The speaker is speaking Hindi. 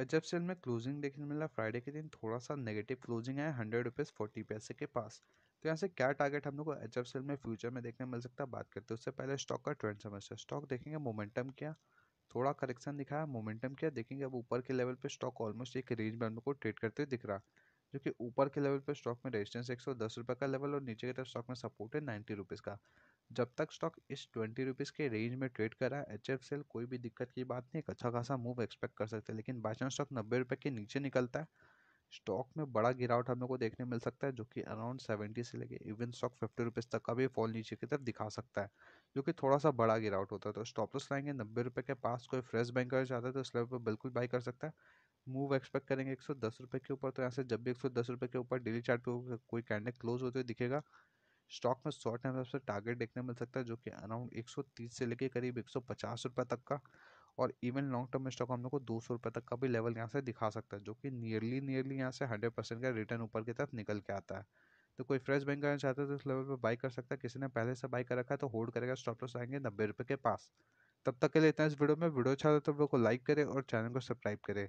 एफ सेल में क्लोजिंग देखने मिला फ्राइडे के दिन थोड़ा सा नेगेटिव क्लोजिंग है हंड्रेड रुपीज़ फोर्टी पैसे के पास तो यहाँ से क्या टारगेट हम लोग को एच एफ सेल में फ्यूचर में देखने मिल सकता है बात करते हैं उससे पहले स्टॉक का ट्रेंड समझते हैं स्टॉक देखेंगे मोमेंटम क्या थोड़ा करेक्शन दिखाया मोमेंटम क्या देखेंगे अब ऊपर के लेवल पे स्टॉक ऑलमोस्ट एक रेंज में हम लोग को ट्रेड करते हुए दिख रहा जो कि ऊपर के लेवल पर स्टॉक में रेजिस्टेंस एक सौ का लेवल और नीचे की तरफ स्टॉक में सपोर्ट है नाइन्टी रुपीज़ का जब तक स्टॉक इस ट्वेंटी रुपीज़ के रेंज में ट्रेड कर रहा है एच एफ सेल कोई भी दिक्कत की बात नहीं एक अच्छा खासा मूव एक्सपेक्ट कर सकते हैं लेकिन बाई चांस स्टॉक नब्बे रुपये के नीचे निकलता है स्टॉक में बड़ा गिरावट हमें को देखने मिल सकता है जो कि अराउंड सेवेंटी से लेके इवन स्टॉक फिफ्टी रुपीज़ तक का भी फॉल नीचे की तरफ दिखा सकता है जो कि थोड़ा सा बड़ा गिरावट होता है तो स्टॉप लॉस लाएंगे नब्बे रुपये के पास कोई फ्रेश बैंकर चाहता है तो इस लेवल पर बिल्कुल बाई कर सकता है मूव एक्सपेक्ट करेंगे एक सौ दस रुपये के ऊपर तो यहाँ से जब भी एक सौ दस रुपये के ऊपर डेली चार्ट पे कोई कैंडल क्लोज होते हुए दिखेगा स्टॉक में शॉर्ट टर्म सबसे टारगेट देखने मिल सकता है जो कि अराउंड 130 से लेके करीब एक सौ तक का और इवन लॉन्ग टर्म में स्टॉक हम लोग को दो सौ तक का भी लेवल यहाँ से दिखा सकता है जो कि नियरली नियरली यहाँ से हंड्रेड परसेंट का रिटर्न ऊपर की तरफ निकल के आता है तो कोई फ्रेश बैंक करना चाहता है तो उस लेवल पर बाई कर सकता है किसी ने पहले से बाई कर रखा है तो होल्ड करेगा स्टॉप लॉस आएंगे नब्बे रुपये के पास तब तक के लिए इतना इस वीडियो में वीडियो अच्छा तो वीडियो को लाइक करें और चैनल को सब्सक्राइब करें